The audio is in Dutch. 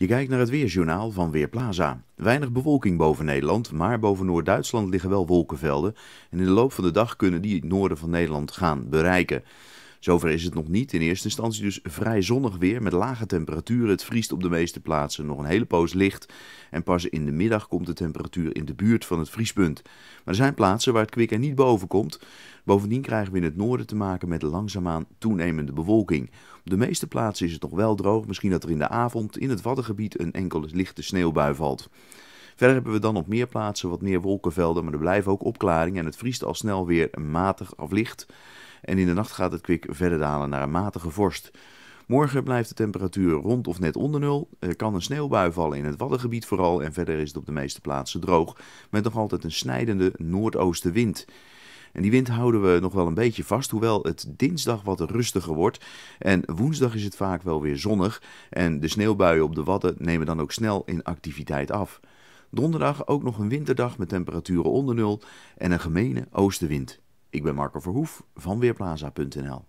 Je kijkt naar het weerjournaal van Weerplaza. Weinig bewolking boven Nederland, maar boven Noord-Duitsland liggen wel wolkenvelden. En in de loop van de dag kunnen die het noorden van Nederland gaan bereiken. Zover is het nog niet. In eerste instantie dus vrij zonnig weer met lage temperaturen. Het vriest op de meeste plaatsen nog een hele poos licht. En pas in de middag komt de temperatuur in de buurt van het vriespunt. Maar er zijn plaatsen waar het kwik er niet boven komt. Bovendien krijgen we in het noorden te maken met langzaamaan toenemende bewolking. Op de meeste plaatsen is het nog wel droog, misschien dat er in de avond in het Waddengebied een enkele lichte sneeuwbui valt. Verder hebben we dan op meer plaatsen wat meer wolkenvelden, maar er blijven ook opklaringen en het vriest al snel weer matig of licht. En in de nacht gaat het kwik verder dalen naar een matige vorst. Morgen blijft de temperatuur rond of net onder nul. Er kan een sneeuwbui vallen in het Waddengebied vooral en verder is het op de meeste plaatsen droog met nog altijd een snijdende noordoostenwind. En die wind houden we nog wel een beetje vast, hoewel het dinsdag wat rustiger wordt. En woensdag is het vaak wel weer zonnig en de sneeuwbuien op de Wadden nemen dan ook snel in activiteit af. Donderdag ook nog een winterdag met temperaturen onder nul en een gemene oostenwind. Ik ben Marco Verhoef van Weerplaza.nl.